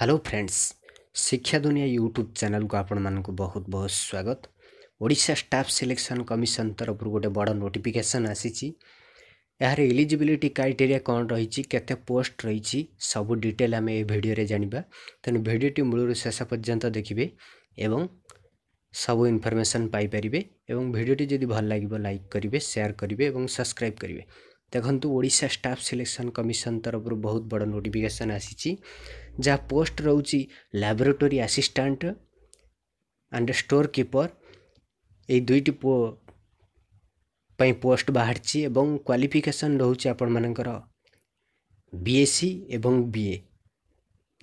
hello friends ଶିକ୍ଷା ଦୁନିଆ YouTube ଚ୍ୟାନେଲ୍କୁ ଆପଣମାନଙ୍କୁ ବହୁତ ବହୁତ ସ୍ୱାଗତ ଓଡ଼ିଶା ଷ୍ଟାଫ୍ ସିଲେକ୍ସନ୍ କମିଶନ୍ ତରଫରୁ ଗୋଟେ ବଡ଼ ନୋଟିଫିକେସନ୍ ଆସିଛି ଏହାର ଇଲିଜିବିଲିଟି କ୍ରାଇଟେରିଆ କ'ଣ ରହିଛି କେତେ ପୋଷ୍ଟ ରହିଛି ସବୁ ଡିଟେଲ୍ ଆମେ ଏ ଭିଡ଼ିଓରେ ଜାଣିବା ତେଣୁ ଭିଡ଼ିଓଟି ମୂଳରୁ ଶେଷ ପର୍ଯ୍ୟନ୍ତ ଦେଖିବେ ଏବଂ ସବୁ ଇନଫର୍ମେସନ୍ ପାଇପାରିବେ ଏବଂ ଭିଡ଼ିଓଟି ଯଦି ଭଲ ଲାଗିବ ଲାଇକ୍ କରିବେ ସେୟାର କରିବେ ଏବଂ ସବସ୍କ୍ରାଇବ୍ କରିବେ ଦେଖନ୍ତୁ ଓଡ଼ିଶା ଷ୍ଟାଫ୍ ସିଲେକ୍ସନ୍ କମିଶନ୍ ତରଫରୁ ବହୁତ ବଡ଼ ନୋଟିଫିକେସନ୍ ଆସିଛି ଯାହା ପୋଷ୍ଟ ରହୁଛି laboratory assistant and store keeper ଏଇ ଦୁଇଟି ପାଇଁ ପୋଷ୍ଟ ବାହାରିଛି ଏବଂ କ୍ୱାଲିଫିକେସନ୍ ରହୁଛି ଆପଣମାନଙ୍କର ବି ଏସ୍ ସି ଏବଂ ବି ଏ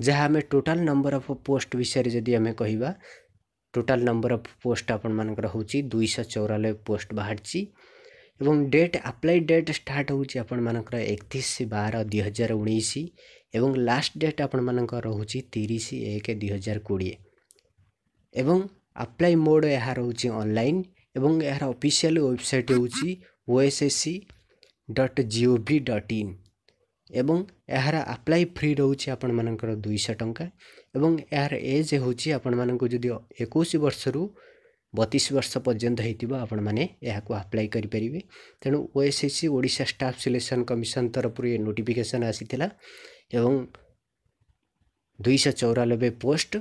ଯାହା ଆମେ ଟୋଟାଲ୍ ନମ୍ବର ଅଫ୍ ପୋଷ୍ଟ ବିଷୟରେ ଯଦି ଆମେ କହିବା ଟୋଟାଲ୍ ନମ୍ବର ଅଫ୍ ପୋଷ୍ଟ ଆପଣମାନଙ୍କର ହେଉଛି ଦୁଇଶହ ଚଉରାନବେ ପୋଷ୍ଟ ବାହାରିଛି ଏବଂ ଡେଟ୍ ଆପ୍ଲାଏ ଡେଟ୍ ଷ୍ଟାର୍ଟ ହେଉଛି ଆପଣମାନଙ୍କର ଏକତିରିଶ ବାର ଦୁଇହଜାର ଉଣେଇଶ ଏବଂ ଲାଷ୍ଟ ଡେଟ୍ ଆପଣମାନଙ୍କର ରହୁଛି ତିରିଶ ଏକ ଦୁଇହଜାର କୋଡ଼ିଏ ଏବଂ ଆପ୍ଲାଏ ମୋଡ଼୍ ଏହା ରହୁଛି ଅନଲାଇନ୍ ଏବଂ ଏହାର ଅଫିସିଆଲ୍ ୱେବସାଇଟ୍ ହେଉଛି O S S C dot G O V dot in ଏବଂ ଏହାର ଆପ୍ଲାଏ ଫ୍ରି ରହୁଛି ଆପଣମାନଙ୍କର ଦୁଇଶହ ଟଙ୍କା ଏବଂ ଏହାର ଏଜ୍ ହେଉଛି ଆପଣମାନଙ୍କୁ ଯଦି ଏକୋଇଶ ବର୍ଷରୁ ବତିଶ ବର୍ଷ ପର୍ଯ୍ୟନ୍ତ ହେଇଥିବ ଆପଣମାନେ ଏହାକୁ ଆପ୍ଲାଏ କରିପାରିବେ ତେଣୁ O S S C Odisha staff selection commission ତରଫରୁ ଏ ନୋଟିଫିକେସନ୍ ଆସିଥିଲା ଏବଂ ଦୁଇଶହ ଚଉରାନବେ ପୋଷ୍ଟ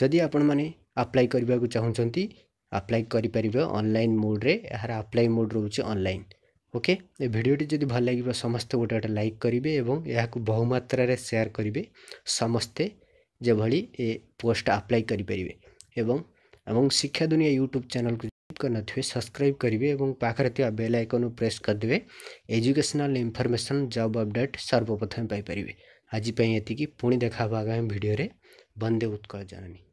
ଯଦି ଆପଣମାନେ ଆପ୍ଲାଏ କରିବାକୁ ଚାହୁଁଛନ୍ତି ଆପ୍ଲାଏ କରିପାରିବେ ଅନଲାଇନ୍ ମୋଡ଼୍ରେ ଏହାର ଆପ୍ଲାଏ ମୋଡ଼୍ ରହୁଛି ଅନଲାଇନ୍ ଓକେ ଏ ଭିଡ଼ିଓଟି ଯଦି ଭଲ ଲାଗିବ ସମସ୍ତେ ଗୋଟେ ଗୋଟେ ଲାଇକ୍ କରିବେ ଏବଂ ଏହାକୁ ବହୁମାତ୍ରାରେ ସେୟାର କରିବେ ସମସ୍ତେ ଯେଭଳି ଏ ପୋଷ୍ଟ ଆପ୍ଲାଏ କରିପାରିବେ ଏବଂ ଏବଂ ଶିକ୍ଷା ଦୁନିଆ ୟୁଟ୍ୟୁବ୍ ଚ୍ୟାନେଲ୍କୁ କରିନଥିବେ ସବସ୍କ୍ରାଇବ୍ କରିବେ ଏବଂ ପାଖରେ ଥିବା ବେଲ୍ ଆଇକନ୍କୁ ପ୍ରେସ୍ କରିଦେବେ ଏଜୁକେସନାଲ୍ ଇନଫର୍ମେସନ୍ ଜବ୍ ଅପଡ଼େଟ୍ ସର୍ବପ୍ରଥମେ ପାଇପାରିବେ ଆଜି ପାଇଁ ଏତିକି ପୁଣି ଦେଖା ହେବ ଆଗାମୀ ଭିଡ଼ିଓରେ ବନ୍ଦେ ଉତ୍କଳ ଜନନୀ